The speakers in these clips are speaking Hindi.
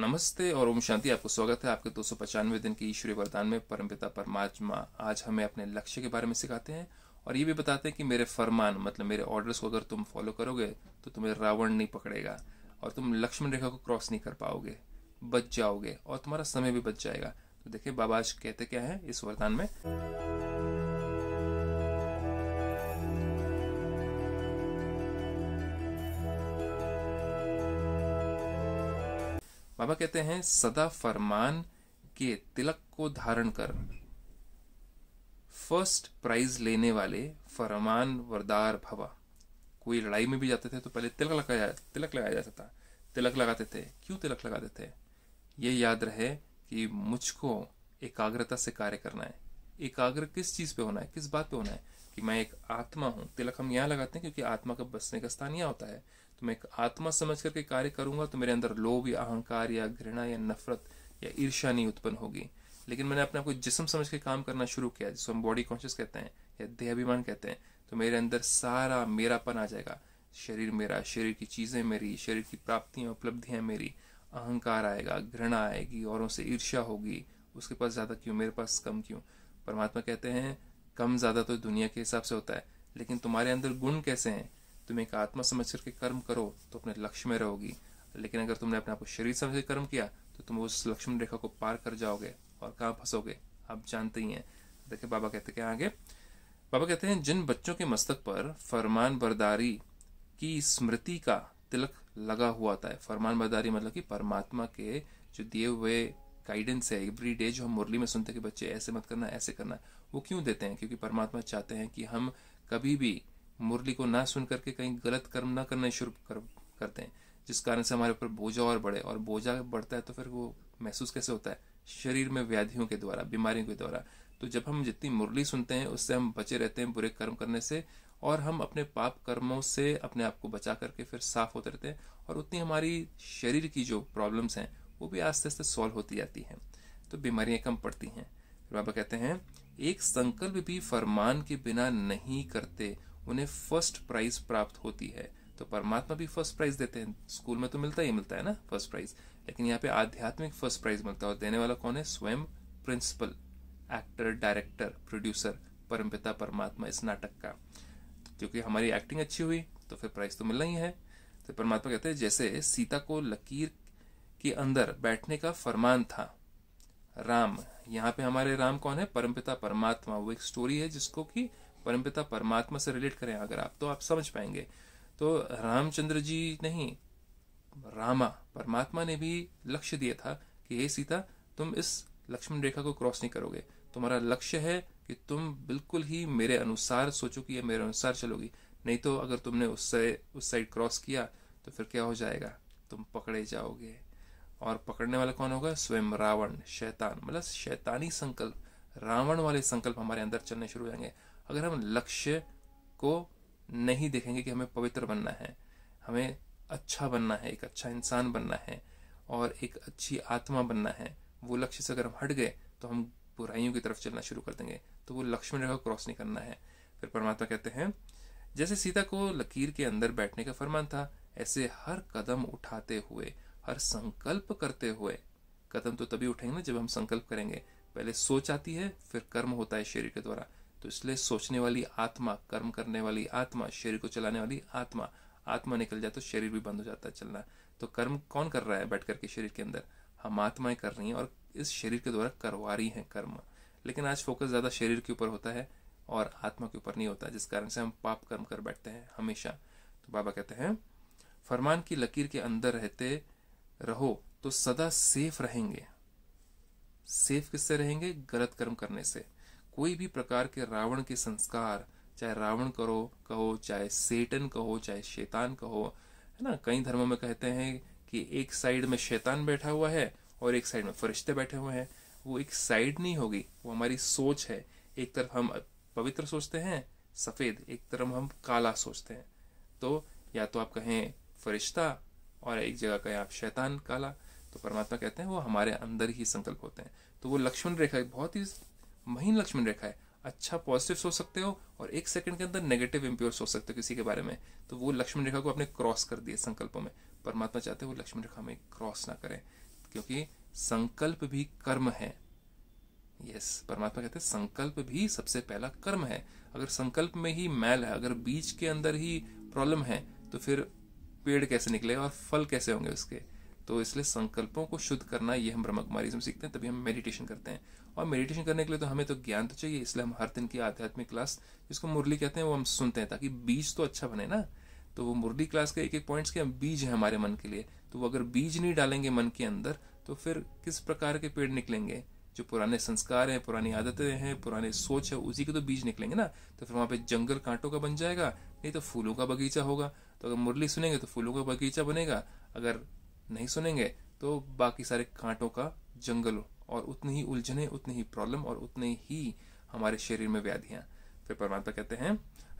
नमस्ते और ओम शांति आपको स्वागत है आपके दो सौ पचानवे दिन के ईश्वरी वरदान में परमपिता परमात्मा आज हमें अपने लक्ष्य के बारे में सिखाते हैं और ये भी बताते हैं कि मेरे फरमान मतलब मेरे ऑर्डर्स को अगर तुम फॉलो करोगे तो तुम्हें रावण नहीं पकड़ेगा और तुम लक्ष्मण रेखा को क्रॉस नहीं कर पाओगे बच जाओगे और तुम्हारा समय भी बच जाएगा तो देखिये बाबा आज कहते क्या है इस वरदान में बाबा कहते हैं सदा फरमान के तिलक को धारण कर फर्स्ट प्राइज लेने वाले फरमान वरदार भवा कोई लड़ाई में भी जाते थे तो पहले तिलक लगाया तिलक लगाया जाता था तिलक लगाते थे क्यों तिलक लगाते थे ये याद रहे कि मुझको एकाग्रता से कार्य करना है एकाग्र किस चीज़ पे होना है किस बात पे होना है कि मैं एक आत्मा हूँ तिलक हम यहाँ लगाते हैं क्योंकि आत्मा का बसने का स्थान यहाँ होता है मैं आत्मा समझ करके कार्य करूंगा तो मेरे अंदर लोभ या अहंकार या घृणा या नफरत या ईर्षा नहीं उत्पन्न होगी लेकिन मैंने अपने आप को जिसम समझ के काम करना शुरू किया जिसको हम बॉडी कॉन्शियस कहते हैं या देहाभिमान कहते हैं तो मेरे अंदर सारा मेरापन आ जाएगा शरीर मेरा शरीर की चीज़ें मेरी शरीर की प्राप्तियां उपलब्धियां मेरी अहंकार आएगा घृणा आएगी औरों से ईर्ष्या होगी उसके पास ज़्यादा क्यों मेरे पास कम क्यों परमात्मा कहते हैं कम ज़्यादा तो दुनिया के हिसाब से होता है लेकिन तुम्हारे अंदर गुण कैसे हैं तुम एक आत्मा समझ करके कर्म करो तो अपने लक्ष्य में रहोगी लेकिन अगर तुमने अपने आप को शरीर समझ के कर्म किया तो तुम उस लक्ष्मण रेखा को पार कर जाओगे और कहाँ फंसोगे आप जानते ही हैं देखिए बाबा कहते हैं आगे बाबा कहते हैं जिन बच्चों के मस्तक पर फरमान बरदारी की स्मृति का तिलक लगा हुआ होता है फरमान बरदारी मतलब कि परमात्मा के जो दिए हुए गाइडेंस है एवरी डे जो हम मुरली में सुनते हैं कि बच्चे ऐसे मत करना ऐसे करना वो क्यों देते हैं क्योंकि परमात्मा चाहते हैं कि हम कभी भी मुरली को ना सुन करके कहीं गलत कर्म ना करना शुरू कर करते हैं जिस कारण से हमारे ऊपर बोझा और बढ़े और बोझा बढ़ता है तो फिर वो महसूस कैसे होता है शरीर में व्याधियों के द्वारा बीमारियों के द्वारा तो जब हम जितनी मुरली सुनते हैं उससे हम बचे रहते हैं बुरे कर्म करने से और हम अपने पाप कर्मों से अपने आप को बचा करके फिर साफ होते रहते हैं और उतनी हमारी शरीर की जो प्रॉब्लम्स हैं वो भी आस्ते आस्ते सॉल्व होती जाती हैं तो बीमारियाँ कम पड़ती हैं बाबा कहते हैं एक संकल्प भी फरमान के बिना नहीं करते उन्हें फर्स्ट प्राइज प्राप्त होती है तो परमात्मा भी फर्स्ट प्राइज देते हैं स्कूल में तो मिलता ही मिलता है ना फर्स्ट प्राइज लेकिन यहाँ पे आध्यात्मिक फर्स्ट प्राइज मिलता है और देने वाला कौन है स्वयं प्रिंसिपल एक्टर डायरेक्टर प्रोड्यूसर परमपिता परमात्मा इस नाटक का क्योंकि हमारी एक्टिंग अच्छी हुई तो फिर प्राइज तो मिलना ही है तो परमात्मा कहते हैं जैसे सीता को लकीर के अंदर बैठने का फरमान था राम यहाँ पे हमारे राम कौन है परमपिता परमात्मा वो एक स्टोरी है जिसको कि परमपिता परमात्मा से रिलेट करें अगर आप तो आप समझ पाएंगे तो रामचंद्र जी नहीं रामा परमात्मा ने भी लक्ष्य दिया था कि हे सीता तुम इस लक्ष्मण रेखा को क्रॉस नहीं करोगे तुम्हारा लक्ष्य है कि तुम बिल्कुल ही मेरे अनुसार सोचो कि मेरे अनुसार चलोगी नहीं तो अगर तुमने उससे उस साइड क्रॉस किया तो फिर क्या हो जाएगा तुम पकड़े जाओगे और पकड़ने वाला कौन होगा स्वयं रावण शैतान मतलब शैतानी संकल्प रावण वाले संकल्प हमारे अंदर चलने शुरू हो जाएंगे अगर हम लक्ष्य को नहीं देखेंगे कि हमें पवित्र बनना है हमें अच्छा बनना है एक अच्छा इंसान बनना है और एक अच्छी आत्मा बनना है वो लक्ष्य से अगर हम हट गए तो हम बुराइयों की तरफ चलना शुरू कर देंगे तो वो लक्ष्मण रेखा क्रॉस नहीं करना है फिर परमात्मा कहते हैं जैसे सीता को लकीर के अंदर बैठने का फरमान था ऐसे हर कदम उठाते हुए हर संकल्प करते हुए कदम तो तभी उठेंगे ना जब हम संकल्प करेंगे पहले सोच आती है फिर कर्म होता है शरीर के द्वारा तो इसलिए सोचने वाली आत्मा कर्म करने वाली आत्मा शरीर को चलाने वाली आत्मा आत्मा निकल जाए तो शरीर भी बंद हो जाता है चलना तो कर्म कौन कर रहा है बैठ करके शरीर के अंदर हम आत्माएं कर रही हैं और इस शरीर के द्वारा करवा रही हैं कर्म लेकिन आज फोकस ज़्यादा शरीर के ऊपर होता है और आत्मा के ऊपर नहीं होता जिस कारण से हम पाप कर्म कर बैठते हैं हमेशा तो बाबा कहते हैं फरमान की लकीर के अंदर रहते रहो तो सदा सेफ रहेंगे सेफ किससे रहेंगे गलत कर्म करने से कोई भी प्रकार के रावण के संस्कार चाहे रावण करो कहो चाहे सेटन कहो चाहे शैतान कहो है ना कई धर्मों में कहते हैं कि एक साइड में शैतान बैठा हुआ है और एक साइड में फरिश्ते बैठे हुए हैं वो एक साइड नहीं होगी वो हमारी सोच है एक तरफ हम पवित्र सोचते हैं सफ़ेद एक तरफ हम काला सोचते हैं तो या तो आप कहें फरिश्ता और एक जगह कहें आप शैतान काला तो परमात्मा कहते हैं वो हमारे अंदर ही संकल्प होते हैं तो वो लक्ष्मण रेखा एक बहुत ही महीन लक्ष्मण रेखा है अच्छा पॉजिटिव सोच सकते हो और एक सेकंड के अंदर नेगेटिव इम्प्योर सोच सकते हो किसी के बारे में तो वो लक्ष्मण रेखा को अपने क्रॉस कर दिए संकल्पों में परमात्मा चाहते हैं वो लक्ष्मण रेखा में क्रॉस ना करें क्योंकि संकल्प भी कर्म है यस परमात्मा कहते हैं संकल्प भी सबसे पहला कर्म है अगर संकल्प में ही मैल है अगर बीज के अंदर ही प्रॉब्लम है तो फिर पेड़ कैसे निकलेगा और फल कैसे होंगे उसके तो इसलिए संकल्पों को शुद्ध करना ये हम ब्रह्म कुमारी से सीखते हैं तभी हम मेडिटेशन करते हैं और मेडिटेशन करने के लिए तो हमें तो ज्ञान तो चाहिए इसलिए हम हर दिन की आध्यात्मिक क्लास जिसको मुरली कहते हैं वो हम सुनते हैं ताकि बीज तो अच्छा बने ना तो वो मुरली क्लास के एक एक पॉइंट्स के बीज है हमारे मन के लिए तो वो अगर बीज नहीं डालेंगे मन के अंदर तो फिर किस प्रकार के पेड़ निकलेंगे जो पुराने संस्कार हैं पुरानी आदतें हैं पुराने सोच है उसी के तो बीज निकलेंगे ना तो फिर वहाँ पे जंगल कांटों का बन जाएगा नहीं तो फूलों का बगीचा होगा तो अगर मुरली सुनेंगे तो फूलों का बगीचा बनेगा अगर नहीं सुनेंगे तो बाकी सारे कांटों का जंगल और उतनी ही उलझने उतनी ही प्रॉब्लम और उतने ही हमारे शरीर में व्याधियां फिर परमात्मा कहते हैं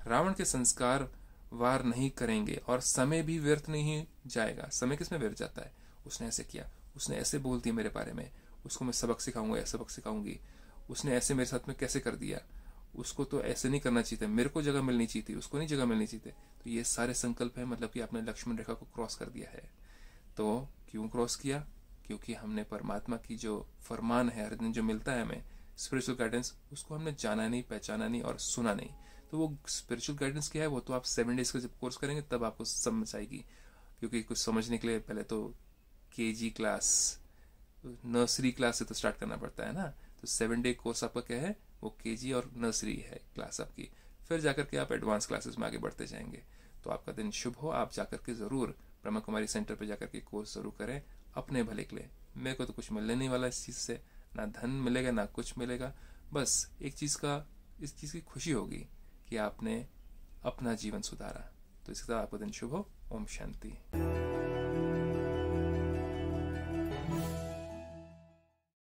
रावण के संस्कार वार नहीं करेंगे और समय भी व्यर्थ नहीं जाएगा समय किसमें व्यर्थ जाता है उसने ऐसे किया उसने ऐसे बोल दिया मेरे बारे में उसको मैं सबक सिखाऊंगा या सबक सिखाऊंगी उसने ऐसे मेरे साथ में कैसे कर दिया उसको तो ऐसे नहीं करना चाहिए मेरे को जगह मिलनी चाहिए थी उसको नहीं जगह मिलनी चाहिए तो ये सारे संकल्प है मतलब कि आपने लक्ष्मण रेखा को क्रॉस कर दिया है तो क्यों क्रॉस किया क्योंकि हमने परमात्मा की जो फरमान है हर दिन जो मिलता है हमें स्पिरिचुअल गाइडेंस उसको हमने जाना नहीं पहचाना नहीं और सुना नहीं तो वो स्पिरिचुअल गाइडेंस क्या है वो तो आप सेवन डेज का जब कोर्स करेंगे तब आपको समझ आएगी क्योंकि कुछ समझने के लिए पहले तो के जी क्लास नर्सरी क्लास से तो स्टार्ट करना पड़ता है ना तो सेवन डे कोर्स आपका क्या है वो के जी और नर्सरी है क्लास आपकी फिर जाकर के आप एडवांस क्लासेस में आगे बढ़ते जाएंगे तो आपका दिन शुभ हो आप जाकर के ज़रूर ब्रह्मा कुमारी सेंटर पर जाकर के कोर्स शुरू करें अपने भले के लिए मेरे को तो कुछ मिलने नहीं वाला इस चीज़ से ना धन मिलेगा ना कुछ मिलेगा बस एक चीज़ का इस चीज़ की खुशी होगी कि आपने अपना जीवन सुधारा तो इसके साथ आपका दिन शुभ हो ओम शांति